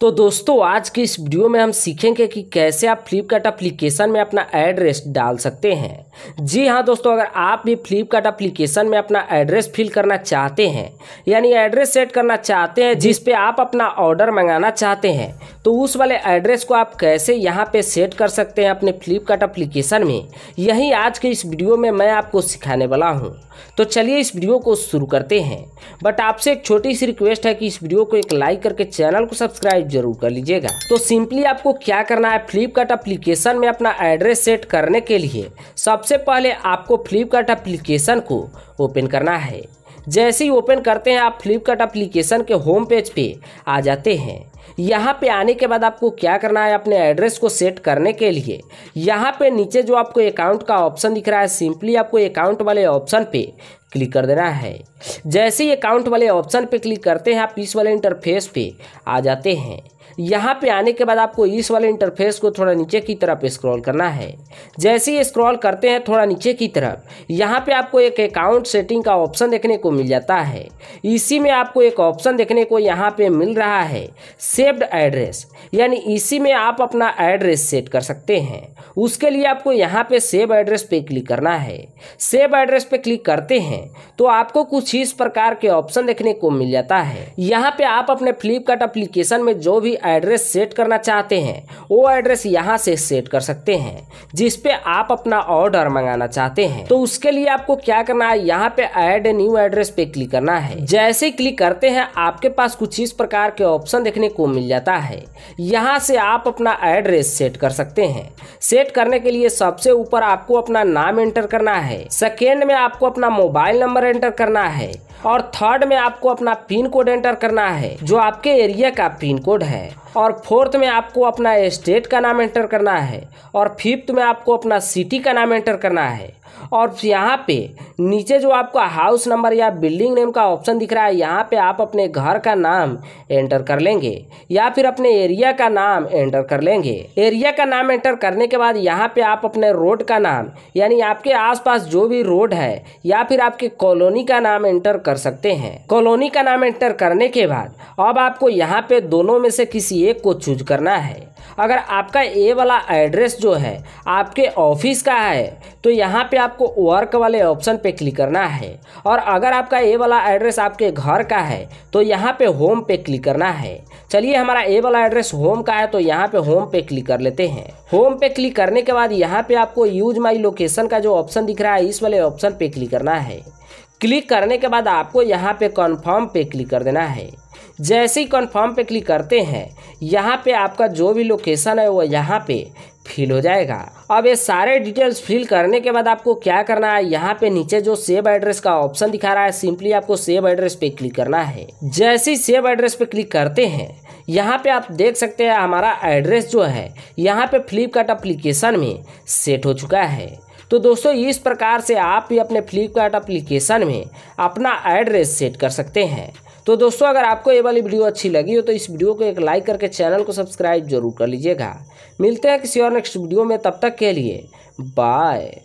तो दोस्तों आज की इस वीडियो में हम सीखेंगे कि कैसे आप फ्लिपकार्ट एप्लीकेशन में अपना एड्रेस डाल सकते हैं जी हाँ दोस्तों अगर आप भी फ्लिपकार्ट एप्लीकेशन में अपना एड्रेस फिल करना चाहते हैं यानी एड्रेस सेट करना चाहते हैं जिस पे आप अपना ऑर्डर मंगाना चाहते हैं तो उस वाले एड्रेस को आप कैसे यहाँ पे सेट कर सकते हैं अपने फ्लिपकार्ट एप्लीकेशन में यही आज के इस वीडियो में मैं आपको सिखाने वाला हूँ तो चलिए इस वीडियो को शुरू करते हैं बट आपसे एक छोटी सी रिक्वेस्ट है कि इस वीडियो को एक लाइक करके चैनल को सब्सक्राइब सब्सक्राइब जरूर कर लीजिएगा तो सिंपली आपको क्या करना है फ्लिपकार्ट अप्लीकेशन में अपना एड्रेस सेट करने के लिए सबसे पहले आपको फ्लिपकार्ट अप्लीकेशन को ओपन करना है जैसे ही ओपन करते हैं आप फ्लिपकार्ट अप्लीकेशन के होम पेज पे आ जाते हैं यहाँ पे आने के बाद आपको क्या करना है अपने एड्रेस को सेट करने के लिए यहाँ पे नीचे जो आपको अकाउंट का ऑप्शन दिख रहा है सिंपली आपको अकाउंट वाले ऑप्शन पे क्लिक कर देना है जैसे ही अकाउंट वाले ऑप्शन पे क्लिक करते हैं आप इस वाले इंटरफेस पे आ जाते हैं यहाँ पे आने के बाद आपको इस वाले इंटरफेस को थोड़ा नीचे की तरफ स्क्रॉल करना है जैसे ही स्क्रॉल करते हैं थोड़ा नीचे की तरफ यहाँ पे आपको एक अकाउंट सेटिंग का ऑप्शन देखने को मिल जाता है इसी में आपको एक ऑप्शन देखने को यहाँ पे मिल रहा है सेव्ड एड्रेस यानी इसी में आप अपना एड्रेस सेट कर सकते हैं उसके लिए आपको यहाँ पे सेव एड्रेस पे क्लिक करना है सेव एड्रेस पे क्लिक करते हैं तो आपको कुछ इस प्रकार के ऑप्शन देखने को मिल जाता है यहाँ पे आप अपने फ्लिपकार्ट एप्लीकेशन में जो भी एड्रेस सेट करना चाहते हैं वो एड्रेस यहाँ से सेट कर सकते हैं जिस पे आप अपना ऑर्डर मंगाना चाहते हैं तो उसके लिए आपको क्या करना है यहाँ पे एड न्यू एड्रेस पे क्लिक करना है जैसे क्लिक करते हैं आपके पास कुछ इस प्रकार के ऑप्शन देखने को मिल जाता है यहाँ से आप अपना एड्रेस सेट कर सकते हैं सेट करने के लिए सबसे ऊपर आपको अपना नाम एंटर करना है सेकेंड में आपको अपना मोबाइल नंबर एंटर करना है और थर्ड में आपको अपना पिन कोड एंटर करना है जो आपके एरिया का पिन कोड है और फोर्थ में आपको अपना स्टेट का नाम एंटर करना है और फिफ्थ में आपको अपना सिटी का नाम एंटर करना है और यहाँ पे नीचे जो आपका हाउस नंबर या बिल्डिंग नेम का ऑप्शन दिख रहा है यहाँ पे आप अपने घर का नाम एंटर कर लेंगे या फिर अपने एरिया का नाम एंटर कर लेंगे एरिया का नाम एंटर करने के बाद यहाँ पे आप अपने रोड का नाम यानी आपके आसपास जो भी रोड है या फिर आपके कॉलोनी का नाम एंटर कर कर सकते हैं कॉलोनी का नाम एंटर करने के बाद अब आपको यहाँ पे दोनों में से किसी एक को चूज करना है अगर आपका ए वाला एड्रेस जो है आपके ऑफिस का है तो यहाँ पे आपको वर्क वाले ऑप्शन पे क्लिक करना है और अगर आपका ए वाला एड्रेस आपके घर का है तो यहाँ पे होम पे क्लिक करना है चलिए हमारा ए वाला एड्रेस होम का है तो यहाँ पे होम पे क्लिक कर लेते हैं होम पे क्लिक करने के बाद यहाँ पे आपको यूज माई लोकेशन का जो ऑप्शन दिख रहा है इस वाले ऑप्शन पे क्लिक करना है क्लिक करने के बाद आपको यहाँ पे कन्फर्म पे क्लिक कर देना है जैसे ही कन्फर्म पे क्लिक करते हैं यहाँ पे आपका जो भी लोकेशन है वो यहाँ पे फिल हो जाएगा अब ये सारे डिटेल्स फिल करने के बाद आपको क्या करना है यहाँ पे नीचे जो सेव एड्रेस का ऑप्शन दिखा रहा है सिंपली आपको सेव एड्रेस पे क्लिक करना है जैसे ही सेव एड्रेस पे क्लिक करते हैं यहाँ पे आप देख सकते हैं हमारा एड्रेस जो है यहाँ पे फ्लिपकार्ट अप्लीकेशन में सेट हो चुका है तो दोस्तों इस प्रकार से आप भी अपने फ्लिपकार्ट अप्लीकेशन में अपना एड्रेस सेट कर सकते हैं तो दोस्तों अगर आपको ये वाली वीडियो अच्छी लगी हो तो इस वीडियो को एक लाइक करके चैनल को सब्सक्राइब जरूर कर लीजिएगा मिलते हैं किसी और नेक्स्ट वीडियो में तब तक के लिए बाय